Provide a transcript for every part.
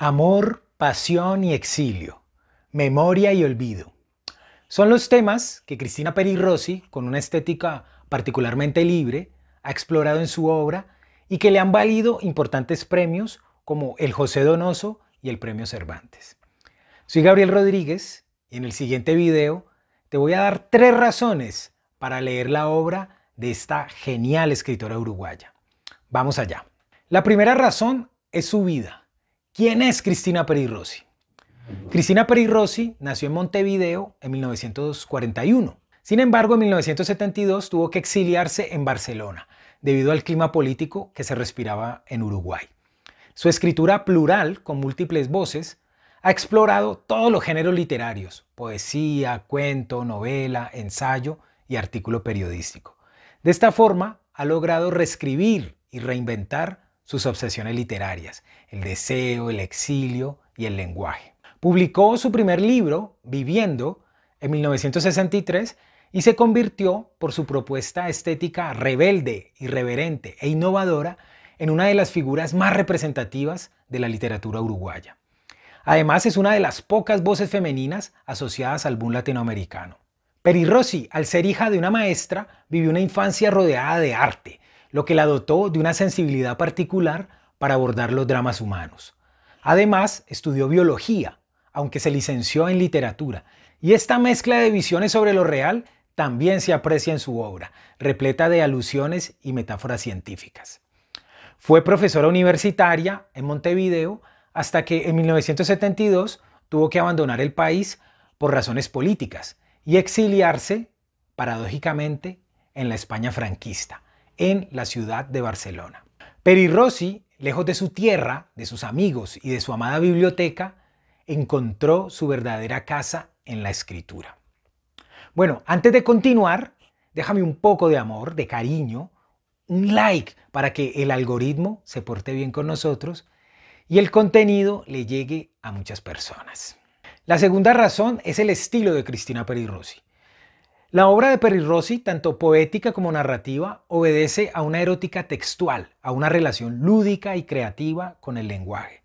Amor, pasión y exilio. Memoria y olvido. Son los temas que Cristina Peri Rossi, con una estética particularmente libre, ha explorado en su obra y que le han valido importantes premios como el José Donoso y el Premio Cervantes. Soy Gabriel Rodríguez y en el siguiente video te voy a dar tres razones para leer la obra de esta genial escritora uruguaya. Vamos allá. La primera razón es su vida ¿Quién es Cristina Peri Rossi? Cristina Peri Rossi nació en Montevideo en 1941. Sin embargo, en 1972 tuvo que exiliarse en Barcelona debido al clima político que se respiraba en Uruguay. Su escritura plural, con múltiples voces, ha explorado todos los géneros literarios, poesía, cuento, novela, ensayo y artículo periodístico. De esta forma, ha logrado reescribir y reinventar sus obsesiones literarias, el deseo, el exilio y el lenguaje. Publicó su primer libro, Viviendo, en 1963 y se convirtió, por su propuesta estética rebelde, irreverente e innovadora, en una de las figuras más representativas de la literatura uruguaya. Además, es una de las pocas voces femeninas asociadas al boom latinoamericano. Peri Rossi, al ser hija de una maestra, vivió una infancia rodeada de arte, lo que la dotó de una sensibilidad particular para abordar los dramas humanos. Además, estudió biología, aunque se licenció en literatura, y esta mezcla de visiones sobre lo real también se aprecia en su obra, repleta de alusiones y metáforas científicas. Fue profesora universitaria en Montevideo hasta que en 1972 tuvo que abandonar el país por razones políticas y exiliarse, paradójicamente, en la España franquista, en la ciudad de Barcelona. Peri Rossi, lejos de su tierra, de sus amigos y de su amada biblioteca, encontró su verdadera casa en la escritura. Bueno, antes de continuar, déjame un poco de amor, de cariño, un like para que el algoritmo se porte bien con nosotros y el contenido le llegue a muchas personas. La segunda razón es el estilo de Cristina Peri Rossi. La obra de Perry Rossi, tanto poética como narrativa, obedece a una erótica textual, a una relación lúdica y creativa con el lenguaje.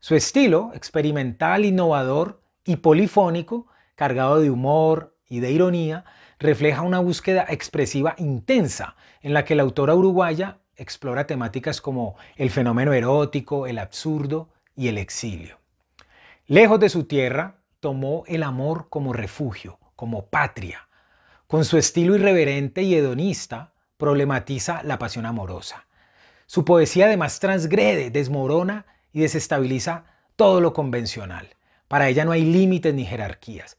Su estilo, experimental, innovador y polifónico, cargado de humor y de ironía, refleja una búsqueda expresiva intensa en la que la autora uruguaya explora temáticas como el fenómeno erótico, el absurdo y el exilio. Lejos de su tierra, tomó el amor como refugio, como patria con su estilo irreverente y hedonista, problematiza la pasión amorosa. Su poesía además transgrede, desmorona y desestabiliza todo lo convencional. Para ella no hay límites ni jerarquías.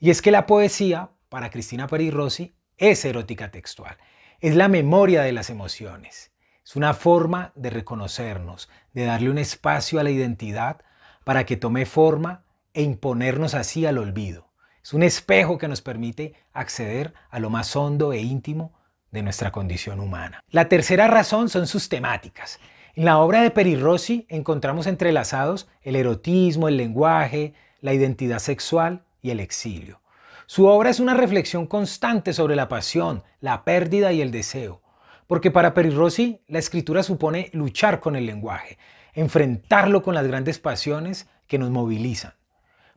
Y es que la poesía, para Cristina Peri Rossi, es erótica textual. Es la memoria de las emociones. Es una forma de reconocernos, de darle un espacio a la identidad para que tome forma e imponernos así al olvido. Es un espejo que nos permite acceder a lo más hondo e íntimo de nuestra condición humana. La tercera razón son sus temáticas. En la obra de Peri Rossi encontramos entrelazados el erotismo, el lenguaje, la identidad sexual y el exilio. Su obra es una reflexión constante sobre la pasión, la pérdida y el deseo, porque para Peri Rossi la escritura supone luchar con el lenguaje, enfrentarlo con las grandes pasiones que nos movilizan,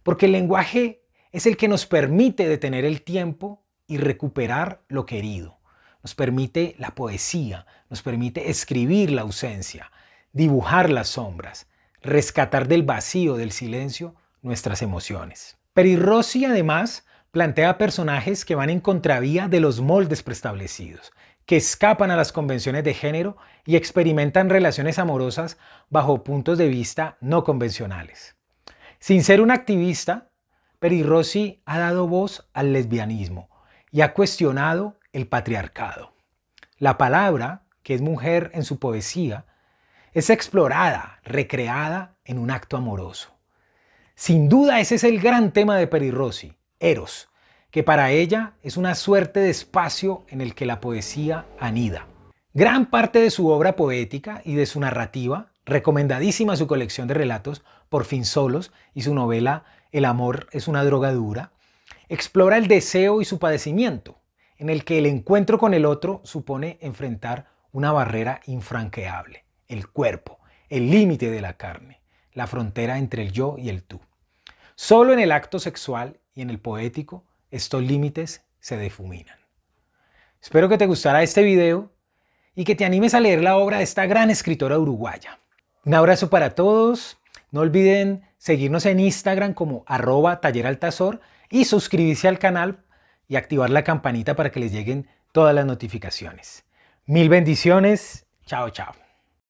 porque el lenguaje es el que nos permite detener el tiempo y recuperar lo querido. Nos permite la poesía, nos permite escribir la ausencia, dibujar las sombras, rescatar del vacío, del silencio, nuestras emociones. Rossi además plantea personajes que van en contravía de los moldes preestablecidos, que escapan a las convenciones de género y experimentan relaciones amorosas bajo puntos de vista no convencionales. Sin ser un activista, Peri Rossi ha dado voz al lesbianismo y ha cuestionado el patriarcado. La palabra, que es mujer en su poesía, es explorada, recreada en un acto amoroso. Sin duda ese es el gran tema de Peri Rossi, Eros, que para ella es una suerte de espacio en el que la poesía anida. Gran parte de su obra poética y de su narrativa Recomendadísima su colección de relatos, Por fin solos, y su novela El amor es una droga dura. Explora el deseo y su padecimiento, en el que el encuentro con el otro supone enfrentar una barrera infranqueable, el cuerpo, el límite de la carne, la frontera entre el yo y el tú. Solo en el acto sexual y en el poético estos límites se defuminan. Espero que te gustara este video y que te animes a leer la obra de esta gran escritora uruguaya. Un abrazo para todos. No olviden seguirnos en Instagram como arroba talleraltazor y suscribirse al canal y activar la campanita para que les lleguen todas las notificaciones. Mil bendiciones. Chao, chao.